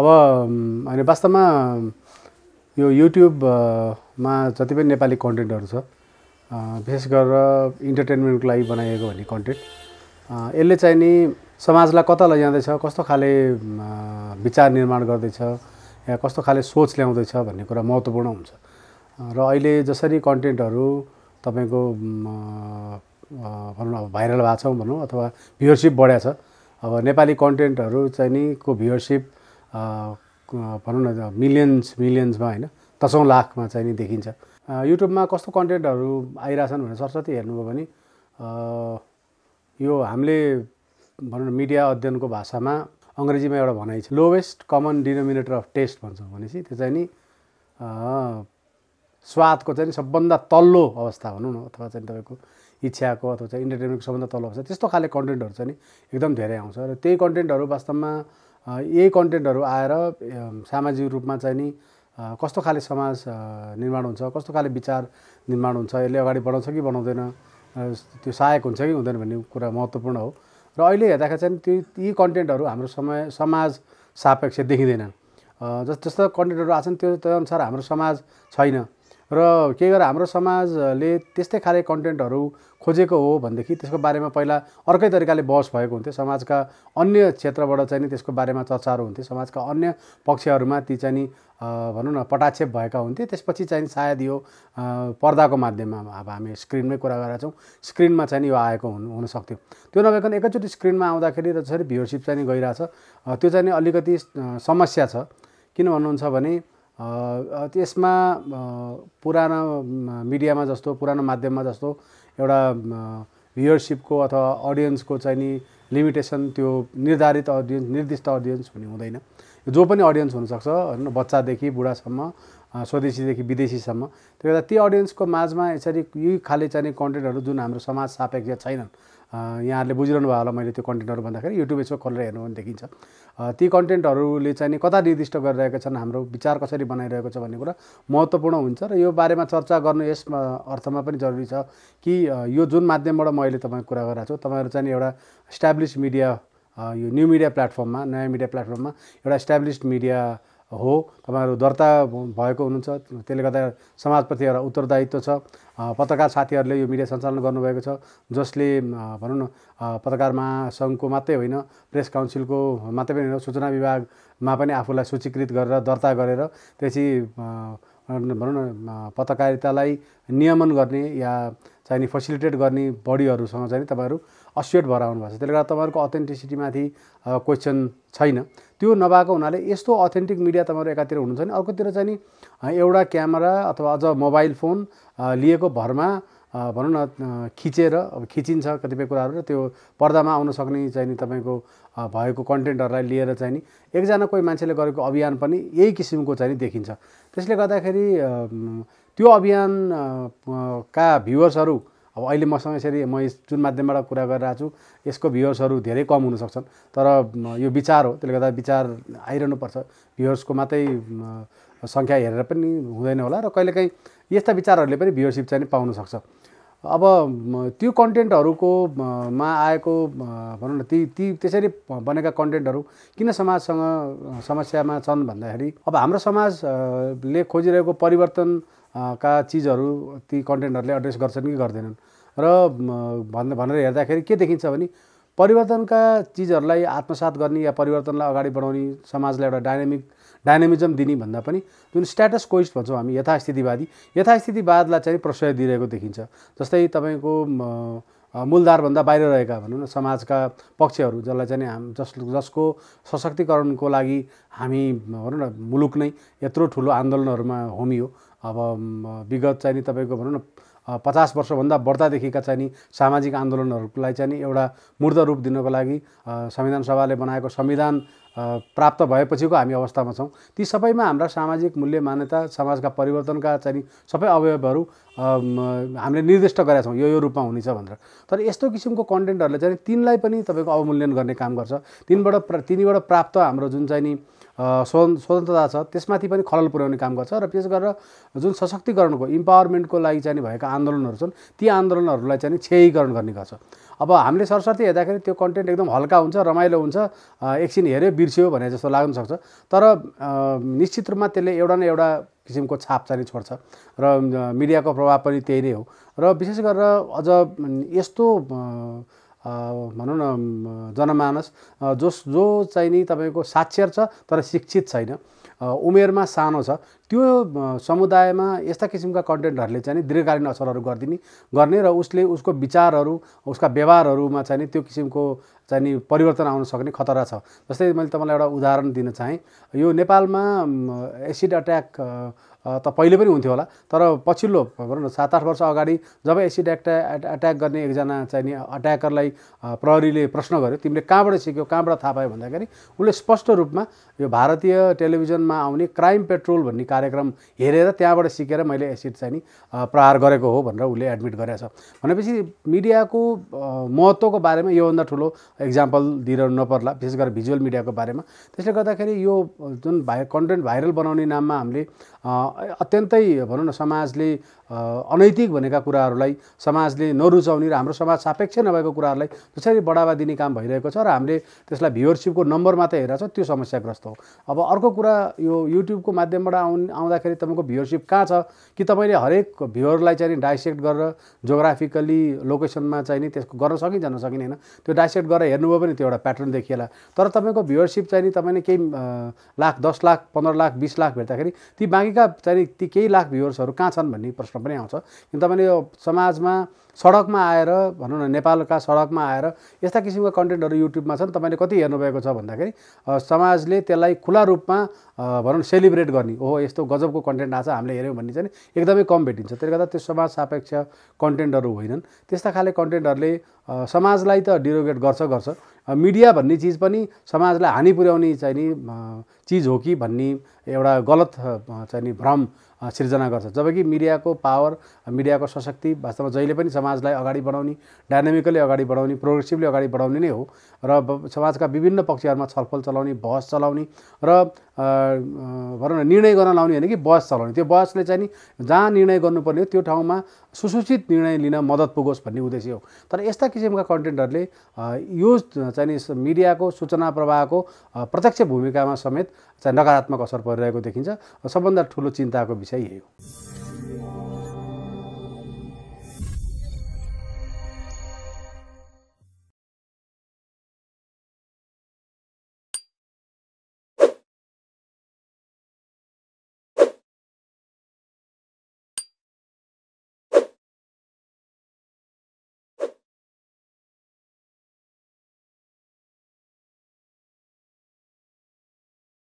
अब होइन वास्तवमा यो युट्युबमा जति पनि नेपाली कन्टेन्टहरू छ विशेष गरेर इन्टरटेन्मेन्टको लागि बनाइएको भन्ने कन्टेन्ट यसले चाहिँ नि समाजलाई कता लैजाँदैछ कस्तो खाले विचार निर्माण गर्दैछ या कस्तो खाले सोच ल्याउँदैछ भन्ने कुरा महत्त्वपूर्ण हुन्छ र अहिले जसरी कन्टेन्टहरू तपाईँको भनौँ न अब भाइरल भएको छौँ भनौँ अथवा भ्युवरसिप बढ्या छ अब नेपाली कन्टेन्टहरू चाहिँ नि को भ्युवरसिप भनौँ न मिलियन्स मिलियन्समा होइन दसौँ लाखमा चाहिँ नि देखिन्छ युट्युबमा कस्तो कन्टेन्टहरू आइरहेछन् भनेर सरस्वती हेर्नुभयो भने यो हामीले भनौँ न मिडिया अध्ययनको भाषामा अङ्ग्रेजीमा एउटा भनाइ छ lowest common denominator of taste भन्छौँ भनेपछि त्यो चाहिँ नि स्वादको चाहिँ सबभन्दा तल्लो अवस्था भनौँ न अथवा चाहिँ तपाईँको इच्छाको अथवा चाहिँ इन्टरटेनमेन्टको सबभन्दा तल्लो अवस्था त्यस्तो खाले कन्टेन्टहरू चाहिँ एकदम धेरै आउँछ र त्यही कन्टेन्टहरू वास्तवमा यही कन्टेन्टहरू आएर सामाजिक रूपमा चाहिँ नि कस्तो खाले समाज निर्माण हुन्छ कस्तो खाले विचार निर्माण हुन्छ यसले अगाडि बढाउँछ कि बनाउँदैन त्यो सहायक हुन्छ कि हुँदैन भन्ने कुरा महत्त्वपूर्ण हो र अहिले हेर्दाखेरि चाहिँ त्यो यी कन्टेन्टहरू हाम्रो समय समाज सापेक्ष देखिँदैनन् जस जस्तो कन्टेन्टहरू आएको छन् त्यो अनुसार हाम्रो समाज छैन र केही गरेर हाम्रो समाजले त्यस्तै खाले कन्टेन्टहरू खोजेको हो भनेदेखि त्यसको बारेमा पहिला अर्कै तरिकाले बहस भएको हुन्थ्यो समाजका अन्य क्षेत्रबाट चाहिँ नि त्यसको बारेमा चर्चाहरू हुन्थ्यो समाजका अन्य पक्षहरूमा ती चाहिँ नि भनौँ न पटाक्षेप भएका हुन्थे त्यसपछि चाहिँ सायद यो पर्दाको माध्यममा अब हामी स्क्रिनमै कुरा गरेका छौँ स्क्रिनमा चाहिँ यो आएको हुनु हुनसक्थ्यो त्यो नभएकन एकैचोटि स्क्रिनमा आउँदाखेरि त जसरी भ्युरसिप चाहिँ गइरहेछ त्यो चाहिँ अलिकति समस्या छ किन भन्नुहुन्छ भने त्यसमा पुरानो मिडियामा जस्तो पुरानो माध्यममा जस्तो एउटा भ्युयरसिपको अथवा अडियन्सको चाहिँ नि लिमिटेसन त्यो निर्धारित अडियन्स निर्दिष्ट अडियन्स हुने हुँदैन जो पनि अडियन्स हुनसक्छ होइन बच्चादेखि बुढासम्म स्वदेशीदेखि विदेशीसम्म त्यो गर्दा ती अडियन्सको माझमा यसरी यी खाले चाहिने कन्टेन्टहरू जुन हाम्रो समाज सापेक्ष छैनन् यहाँहरूले बुझिरहनु भयो होला मैले त्यो कन्टेन्टहरू भन्दाखेरि युट्युब यसो खोलेर हेर्नु भने देखिन्छ ती कन्टेन्टहरूले चाहिँ कता निर्दिष्ट गरिरहेका छन् हाम्रो विचार कसरी बनाइरहेको छ भन्ने कुरा महत्त्वपूर्ण हुन्छ र यो बारेमा चर्चा गर्नु यस अर्थमा पनि जरुरी छ कि यो जुन माध्यमबाट मैले तपाईँको कुरा गरिरहेको छु तपाईँहरू चाहिँ एउटा इस्टाब्लिस मिडिया यो न्यु मिडिया प्लेटफर्ममा नयाँ मिडिया प्लेटफर्ममा एउटा इस्टाब्लिस्ड मिडिया हो तपाईँहरू दर्ता भएको हुनुहुन्छ त्यसले गर्दा समाजप्रति एउटा उत्तरदायित्व छ पत्रकार साथीहरूले यो मिडिया सञ्चालन गर्नुभएको छ जसले भनौँ न पत्रकार महासङ्घको मात्रै होइन प्रेस काउन्सिलको मात्रै पनि होइन सूचना विभागमा पनि आफूलाई सूचीकृत गरेर दर्ता गरेर त्यसपछि भनौँ न पत्रकारितालाई नियमन गर्ने या चाहिने फेसिलिटेट गर्ने बडीहरूसँग चाहिँ तपाईँहरू अस्योर्ड भएर आउनुभएको छ त्यसले गर्दा तपाईँहरूको अथेन्टिसिटीमाथि क्वेसन छैन त्यो नभएको हुनाले यस्तो अथेन्टिक मिडिया तपाईँहरू एकातिर हुनुहुन्छ भने अर्कोतिर चाहिँ नि एउटा क्यामेरा अथवा अझ मोबाइल फोन लिएको भरमा भनौँ न खिचेर अब खिचिन्छ कतिपय कुराहरू र त्यो पर्दामा आउन सक्ने चाहिँ नि तपाईँको भएको कन्टेन्टहरूलाई लिएर चाहिँ नि एकजना कोही मान्छेले गरेको अभियान पनि यही किसिमको चाहिँ देखिन्छ त्यसले गर्दाखेरि त्यो अभियान का भ्युवर्सहरू अब अहिले मसँग यसरी म जुन माध्यमबाट कुरा गरिरहेको छु यसको भ्युवर्सहरू धेरै कम हुनसक्छन् तर यो विचार हो त्यसले गर्दा विचार आइरहनुपर्छ भ्युवर्सको मात्रै सङ्ख्या हेरेर पनि हुँदैन होला र कहिलेकाहीँ यस्ता विचारहरूले पनि भ्युवरसिप चाहिँ पाउन सक्छ अब त्यो कन्टेन्टहरूको मा आएको भनौँ न ती ती त्यसरी बनेका कन्टेन्टहरू किन समाजसँग समस्यामा छन् भन्दाखेरि अब हाम्रो समाजले खोजिरहेको परिवर्तन का चिजहरू ती कन्टेन्टहरूले एड्रेस गर्छन् कि गर्दैनन् र भन् भनेर हेर्दाखेरि के देखिन्छ भने परिवर्तनका चिजहरूलाई आत्मसात गर्ने या परिवर्तनलाई अगाडि बढाउने समाजलाई एउटा डाइनामिक डाइनामिजम दिने भन्दा पनि जुन स्ट्याटस कोइस्ट भन्छौँ हामी यथास्थितिवादी यथास्थितिवादलाई चाहिँ प्रश्रय दिइरहेको देखिन्छ जस्तै तपाईँको मूलधारभन्दा बाहिर रहेका भनौँ न समाजका पक्षहरू जसलाई चाहिँ हाम जस जसको सशक्तिकरणको लागि हामी भनौँ न मुलुक नै यत्रो ठुलो आन्दोलनहरूमा होमियो अब विगत चाहिँ नि तपाईँको भनौँ न पचास वर्षभन्दा बढ्दादेखिका चाहिँ नि सामाजिक आन्दोलनहरूलाई चाहिँ नि एउटा मूर्त रूप दिनको लागि संविधान सभाले बनाएको संविधान प्राप्त भएपछिको हामी अवस्थामा छौँ ती सबैमा हाम्रा सामाजिक मूल्य मान्यता समाजका परिवर्तनका चाहिँ सबै अवयवहरू हामीले निर्दिष्ट गरेका छौँ यो यो रूपमा हुनेछ भनेर तर यस्तो किसिमको कन्टेन्टहरूले चाहिँ तिनलाई पनि तपाईँको अवमूल्यन गर्ने काम गर्छ तिनबाट तिनीबाट प्राप्त हाम्रो जुन चाहिँ नि स्वतन्त्रता छ त्यसमाथि पनि खलल पुर्याउने काम गर्छ र विशेष गरेर जुन सशक्तिकरणको इम्पावरमेन्टको लागि चाहिँ भएका आन्दोलनहरू छन् ती आन्दोलनहरूलाई चाहिँ क्षयीकरण गर्ने गर्छ अब हामीले सरस्वती हेर्दाखेरि त्यो कन्टेन्ट एकदम हल्का हुन्छ रमाइलो हुन्छ एकछिन हेऱ्यो बिर्स्यो भने जस्तो लाग्न सक्छ तर निश्चित रूपमा त्यसले एउटा न एउटा किसिमको छाप चाहिँ छोड्छ र मिडियाको प्रभाव पनि त्यही नै हो र विशेष गरेर अझ यस्तो भनौँ न जनमानस जो जो चाहिँ नि तपाईँको साक्षर छ तर शिक्षित छैन उमेरमा सानो छ त्यो समुदायमा यस्ता किसिमका कन्टेन्टहरूले चाहिँ दीर्घकालीन असरहरू गरिदिने गर्ने र उसले उसको विचारहरू उसका व्यवहारहरूमा चाहिँ त्यो किसिमको चाहिँ नि परिवर्तन आउन सक्ने खतरा छ जस्तै मैले तपाईँलाई एउटा उदाहरण दिन चाहेँ यो नेपालमा एसिड अट्याक त पहिले पनि हुन्थ्यो होला तर पछिल्लो भनौँ न सात आठ वर्ष अगाडि जब एसिड एक्टा अट्याक गर्ने एकजना चाहिँ नि अट्याकरलाई प्रहरीले प्रश्न गर्यो तिमीले कहाँबाट सिक्यौ कहाँबाट थाहा पायो भन्दाखेरि उसले स्पष्ट रूपमा यो भारतीय टेलिभिजनमा आउने क्राइम पेट्रोल भन्ने कार्यक्रम हेरेर त्यहाँबाट सिकेर मैले एसिड चाहिँ नि प्रहार गरेको हो भनेर उसले एडमिट गरेको छ भनेपछि मिडियाको महत्त्वको बारेमा योभन्दा ठुलो इक्जाम्पल दिइरहनु नपर्ला विशेष गरेर भिजुअल मिडियाको बारेमा त्यसले गर्दाखेरि यो जुन भाइ कन्टेन्ट भाइरल बनाउने नाममा हामीले अत्यन्तै भनौँ न समाजले अनैतिक भनेका कुराहरूलाई समाजले नरुचाउने र हाम्रो समाज सापेक्ष नभएको कुराहरूलाई जसरी बढावा दिने काम भइरहेको छ र हामीले त्यसलाई भ्युवरसिपको नम्बर मात्रै हेरेको छ त्यो समस्याग्रस्त हो अब अर्को कुरा यो युट्युबको माध्यमबाट आउ आउँदाखेरि तपाईँको भ्युअरसिप कहाँ छ कि तपाईँले हरेक भ्युअरलाई चाहिँ डाइसेक्ट गरेर जोग्राफिकली लोकेसनमा चाहिँ नि त्यसको गर्न सकिन्छ नसकिने होइन त्यो डाइसेक्ट गरेर हेर्नुभयो भने त्यो एउटा प्याटर्न देखिएला तर तपाईँको भ्युअरसिप चाहिँ नि तपाईँले केही लाख दस लाख पन्ध्र लाख बिस लाख भेट्दाखेरि ती बाँकीका चाहिँ ती केही लाख भ्युवर्सहरू कहाँ छन् भन्ने प्रश्न पनि आउँछ किन तपाईँले यो समाजमा सडकमा आएर भनौँ न नेपालका सडकमा आएर यस्ता किसिमका कन्टेन्टहरू युट्युबमा छन् तपाईँले कति हेर्नुभएको छ भन्दाखेरि समाजले त्यसलाई खुला रूपमा भनौँ सेलिब्रेट गर्ने ओहो यस्तो गजबको कन्टेन्ट आएको छ हामीले हेऱ्यौँ भन्ने चाहिँ एकदमै कम भेटिन्छ त्यसले गर्दा त्यो समाज सापेक्ष कन्टेन्टहरू होइनन् त्यस्ता खाले कन्टेन्टहरूले समाजलाई त डिरोगेट गर्छ गर्छ मिडिया भन्ने चिज पनि समाजलाई हानि पुर्याउने चाहिँ नि चिज हो कि भन्ने एउटा गलत चाहिँ नि भ्रम सिर्जना गर्छ जबकि मिडियाको पावर मिडियाको सशक्ति वास्तवमा जहिले पनि समाजलाई अगाडि बढाउने डाइनामिकली अगाडि बढाउने प्रोग्रेसिभली अगाडि बढाउने नै हो र समाजका विभिन्न पक्षहरूमा छलफल चलाउने बहस चलाउने र भनौँ न निर्णय गर्न लाउने होइन कि बहस चलाउने त्यो बहसले चाहिँ नि जहाँ निर्णय गर्नुपर्ने हो त्यो ठाउँमा सुसूचित निर्णय लिन मद्दत पुगोस् भन्ने उद्देश्य हो तर यस्ता किसिमका कन्टेन्टहरूले यो चाहिँ नि मिडियाको सूचना प्रवाहको प्रत्यक्ष भूमिकामा समेत चाहिँ नकारात्मक असर परिरहेको देखिन्छ सबभन्दा ठुलो चिन्ताको विषय Ciência é e